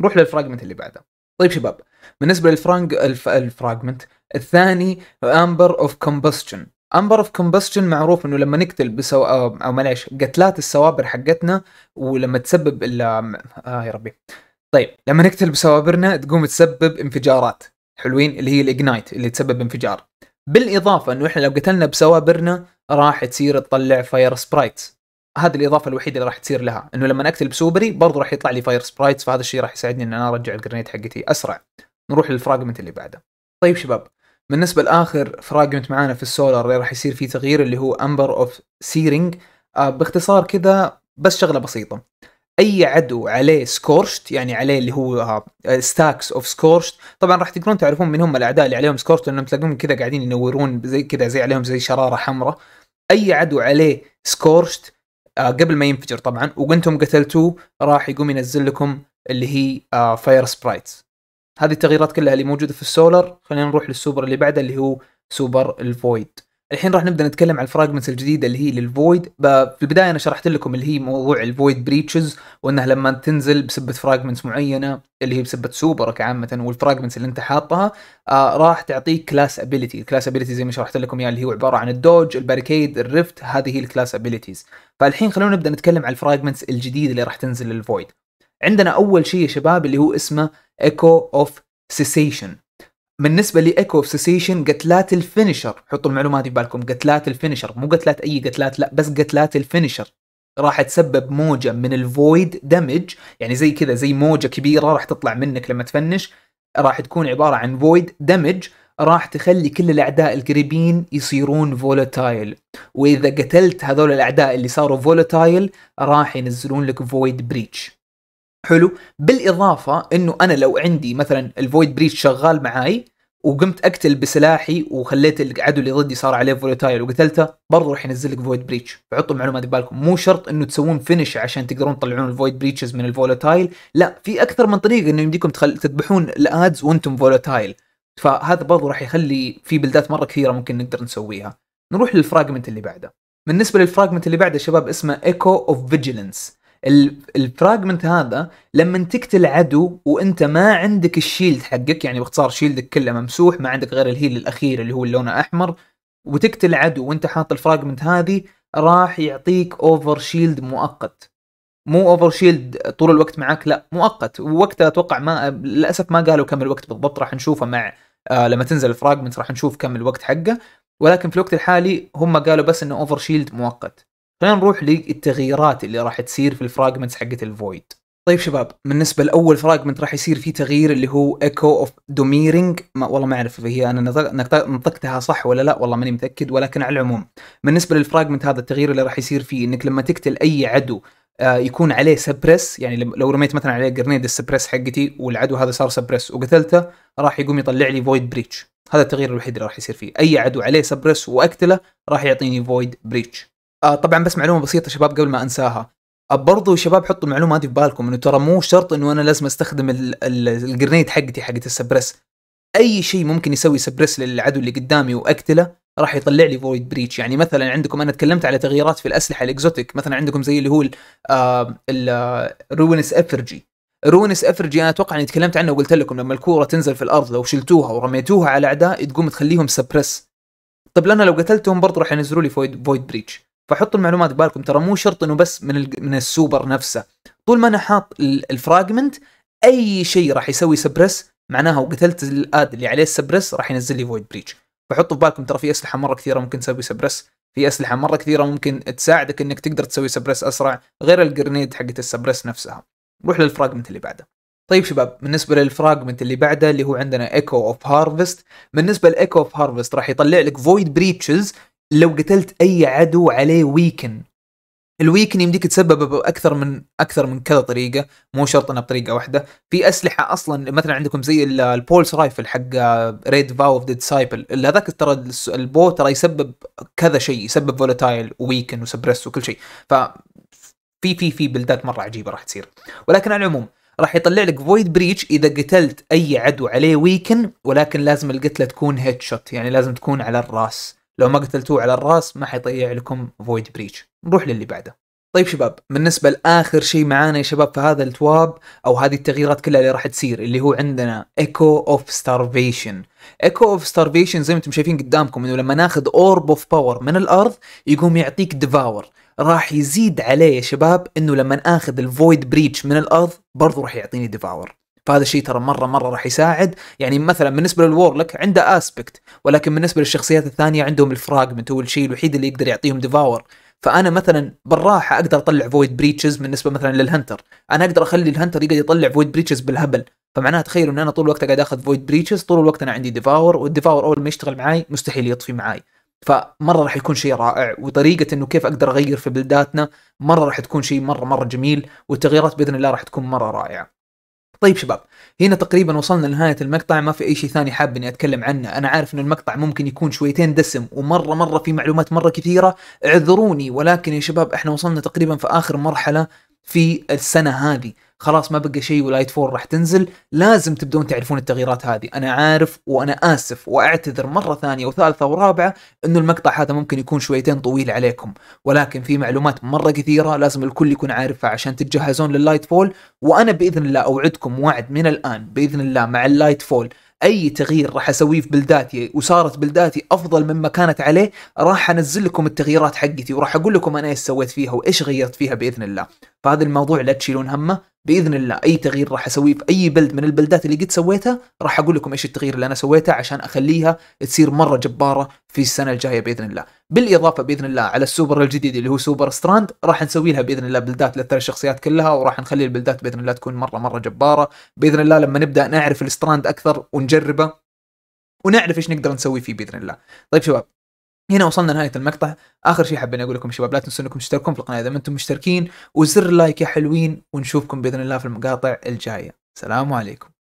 نروح للفراجمنت اللي بعده طيب شباب بالنسبه للفرانج الف... الفراجمنت الثاني امبر اوف كومبستشن امبر اوف كومبستشن معروف انه لما نقتل بسو او, معليش قتلات السوابر حقتنا ولما تسبب ال اه يا ربي طيب لما نقتل بسوابرنا تقوم تسبب انفجارات حلوين اللي هي الاجنايت اللي تسبب انفجار بالاضافه انه احنا لو قتلنا بسوابرنا راح تصير تطلع فاير سبرايتس هذه الاضافه الوحيده اللي راح تصير لها انه لما اقتل بسوبري برضه راح يطلع لي فاير سبرايتس فهذا الشيء راح يساعدني ان انا ارجع الجرينيت حقتي اسرع نروح للفراجمنت اللي بعده طيب شباب بالنسبه لاخر فراجمنت معانا في السولار اللي راح يصير فيه تغيير اللي هو امبر اوف سيرنج باختصار كذا بس شغله بسيطه اي عدو عليه سكورشت يعني عليه اللي هو ستاكس اوف سكورشت طبعا راح تقدرون تعرفون من هم الاعداء اللي عليهم سكورشت لانهم تلاقون كذا قاعدين ينورون زي كذا زي عليهم زي شراره حمراء اي عدو عليه سكورشت آه، قبل ما ينفجر طبعا وانتم قتلتوه راح يقوم ينزل لكم اللي هي فاير آه، سبرايتس هذه التغييرات كلها اللي موجوده في السولر خلينا نروح للسوبر اللي بعده اللي هو سوبر الفويد الحين راح نبدا نتكلم عن الفراجمنتس الجديده اللي هي للفويد في البدايه انا شرحت لكم اللي هي موضوع الفويد بريتشز وانها لما تنزل بسبه فراجمنتس معينه اللي هي بسبه سوبرك عامه والفراجمنتس اللي انت حاطها آه راح تعطيك كلاس ابيليتي الكلاس ابيليتي زي ما شرحت لكم اياها يعني اللي هو عباره عن الدوج الباريكيد الريفت هذه هي الكلاس ابيلتيز فالحين خلونا نبدا نتكلم عن الفراجمنتس الجديده اللي راح تنزل للفويد عندنا اول شيء يا شباب اللي هو اسمه ايكو اوف سيسيشن بالنسبه لي ايكو اوف سيسيشن قتلات الفينشر حطوا المعلومه هذه ببالكم قتلات الفينشر مو قتلات اي قتلات لا بس قتلات الفينشر راح تسبب موجه من الفويد دمج يعني زي كذا زي موجه كبيره راح تطلع منك لما تفنش راح تكون عباره عن فويد دمج راح تخلي كل الاعداء القريبين يصيرون فولاتايل واذا قتلت هذول الاعداء اللي صاروا فولاتايل راح ينزلون لك فويد بريتش حلو بالاضافه انه انا لو عندي مثلا الفويد بريتش شغال معاي وقمت اقتل بسلاحي وخليت العدو اللي ضدي صار عليه فولتايل وقتلته برضه راح ينزل لك فويد بريتش فحطوا المعلومات ببالكم مو شرط انه تسوون فينش عشان تقدرون تطلعون الفويد بريتشز من الفولتايل لا في اكثر من طريقه انه يمديكم تخل... تذبحون الادز وانتم فولتايل فهذا برضه راح يخلي في بلدات مره كثيره ممكن نقدر نسويها نروح للفراجمنت اللي بعده بالنسبه للفراجمنت اللي بعده شباب اسمه ايكو اوف فيجيلنس الفراجمنت هذا لما تقتل عدو وانت ما عندك الشيلد حقك يعني باختصار شيلدك كله ممسوح ما عندك غير الهيل الاخير اللي هو اللون احمر وتقتل عدو وانت حاط الفراجمنت هذه راح يعطيك اوفر شيلد مؤقت مو اوفر شيلد طول الوقت معك لا مؤقت ووقتها اتوقع ما للاسف ما قالوا كم الوقت بالضبط راح نشوفه مع آه لما تنزل الفراجمنت راح نشوف كم الوقت حقه ولكن في الوقت الحالي هم قالوا بس انه اوفر شيلد مؤقت خلينا نروح للتغييرات اللي راح تصير في الفراجمنتس حقت الفويد طيب شباب بالنسبه لاول فراجمنت راح يصير فيه تغيير اللي هو ايكو اوف دوميرنج والله ما اعرف هي انا نطقتها صح ولا لا والله ماني متاكد ولكن على العموم بالنسبه للفراجمنت هذا التغيير اللي راح يصير فيه انك لما تقتل اي عدو آه، يكون عليه سبريس يعني لو رميت مثلا عليه جرنيد السبريس حقتي والعدو هذا صار سبريس وقتلته راح يقوم يطلع لي فويد بريتش هذا التغيير الوحيد اللي راح يصير فيه اي عدو عليه سبريس واقتله راح يعطيني فويد بريتش آه طبعا بس معلومه بسيطه شباب قبل ما انساها آه، برضو شباب حطوا المعلومه هذه في بالكم انه ترى مو شرط انه انا لازم استخدم الجرنيد حقتي حقت السبرس اي شيء ممكن يسوي سبرس للعدو اللي قدامي واقتله راح يطلع لي فويد بريتش يعني مثلا عندكم انا تكلمت على تغييرات في الاسلحه الاكزوتيك مثلا عندكم زي اللي هو الروينس افرجي روينس افرجي انا اتوقع اني تكلمت عنه وقلت لكم لما الكوره تنزل في الارض لو شلتوها ورميتوها على اعداء تقوم تخليهم سبرس طب انا لو قتلتهم برضه راح ينزلوا لي فويد فويد بريتش فحطوا المعلومات ببالكم ترى مو شرط انه بس من من السوبر نفسه طول ما انا حاط الفراجمنت اي شيء راح يسوي سبريس معناها وقتلت الاد اللي عليه السبريس راح ينزل لي فويد بريتش فحطوا ببالكم ترى في اسلحه مره كثيره ممكن تسوي سبريس في اسلحه مره كثيره ممكن تساعدك انك تقدر تسوي سبريس اسرع غير الجرنيد حقت السبريس نفسها نروح للفراجمنت اللي بعده طيب شباب بالنسبه للفراجمنت اللي بعده اللي هو عندنا ايكو اوف هارفست بالنسبه لايكو اوف هارفست راح يطلع لك فويد بريتشز لو قتلت اي عدو عليه ويكن الويكن يمديك تسبب باكثر من اكثر من كذا طريقه مو شرط انها بطريقه واحده في اسلحه اصلا مثلا عندكم زي البولس رايفل حق ريد فاو اوف ديسايبل هذاك ترى البو ترى يسبب كذا شيء يسبب فولاتايل وويكن وسبريس وكل شيء ف في في في بلدات مره عجيبه راح تصير ولكن على العموم راح يطلع لك فويد بريتش اذا قتلت اي عدو عليه ويكن ولكن لازم القتله تكون هيد شوت يعني لازم تكون على الراس لو ما قتلتوه على الراس ما حيطيع لكم فويد بريتش نروح للي بعده طيب شباب بالنسبة لآخر شيء معانا يا شباب في هذا التواب أو هذه التغييرات كلها اللي راح تصير اللي هو عندنا ايكو اوف ستارفيشن ايكو اوف ستارفيشن زي ما انتم شايفين قدامكم انه لما ناخذ اورب اوف باور من الارض يقوم يعطيك Devour راح يزيد عليه يا شباب انه لما اخذ الفويد بريتش من الارض برضو راح يعطيني ديفاور فهذا الشيء ترى مره مره راح يساعد يعني مثلا بالنسبه للورلك عنده اسبكت ولكن بالنسبه للشخصيات الثانيه عندهم الفراجمنت هو الشيء الوحيد اللي يقدر يعطيهم ديفاور فانا مثلا بالراحه اقدر اطلع فويد بريتشز بالنسبه مثلا للهنتر انا اقدر اخلي الهنتر يقدر يطلع فويد بريتشز بالهبل فمعناها تخيلوا ان انا طول الوقت قاعد اخذ فويد بريتشز طول الوقت انا عندي ديفاور والديفاور اول ما يشتغل معاي مستحيل يطفي معاي فمره راح يكون شيء رائع وطريقه انه كيف اقدر اغير في بلداتنا مره راح تكون شيء مره مره جميل والتغييرات باذن الله راح تكون مره رائعه طيب شباب هنا تقريبا وصلنا لنهاية المقطع ما في أي شيء ثاني حاب إني أتكلم عنه أنا عارف إن المقطع ممكن يكون شويتين دسم ومرة مرة في معلومات مرة كثيرة اعذروني ولكن يا شباب إحنا وصلنا تقريبا في آخر مرحلة في السنه هذه خلاص ما بقى شيء ولايت فور راح تنزل لازم تبدون تعرفون التغييرات هذه انا عارف وانا اسف واعتذر مره ثانيه وثالثه ورابعه انه المقطع هذا ممكن يكون شويتين طويل عليكم ولكن في معلومات مره كثيره لازم الكل يكون عارفها عشان تتجهزون لللايت فول وانا باذن الله اوعدكم وعد من الان باذن الله مع اللايت فول اي تغيير راح اسويه في بلداتي وصارت بلداتي افضل مما كانت عليه راح انزل لكم التغييرات حقتي وراح اقول لكم انا ايش سويت فيها وايش غيرت فيها باذن الله فهذا الموضوع لا تشيلون همه باذن الله اي تغيير راح اسويه في اي بلد من البلدات اللي قد سويتها راح اقول لكم ايش التغيير اللي انا سويته عشان اخليها تصير مره جباره في السنه الجايه باذن الله بالاضافه باذن الله على السوبر الجديد اللي هو سوبر ستراند راح نسوي لها باذن الله بلدات للثلاث شخصيات كلها وراح نخلي البلدات باذن الله تكون مره مره جباره باذن الله لما نبدا نعرف الستراند اكثر ونجربه ونعرف ايش نقدر نسوي فيه باذن الله طيب شباب هنا وصلنا لنهايه المقطع اخر شيء حابين اقول لكم شباب لا تنسوا انكم تشتركون في القناه اذا ما انتم مشتركين وزر لايك يا حلوين ونشوفكم باذن الله في المقاطع الجايه سلام عليكم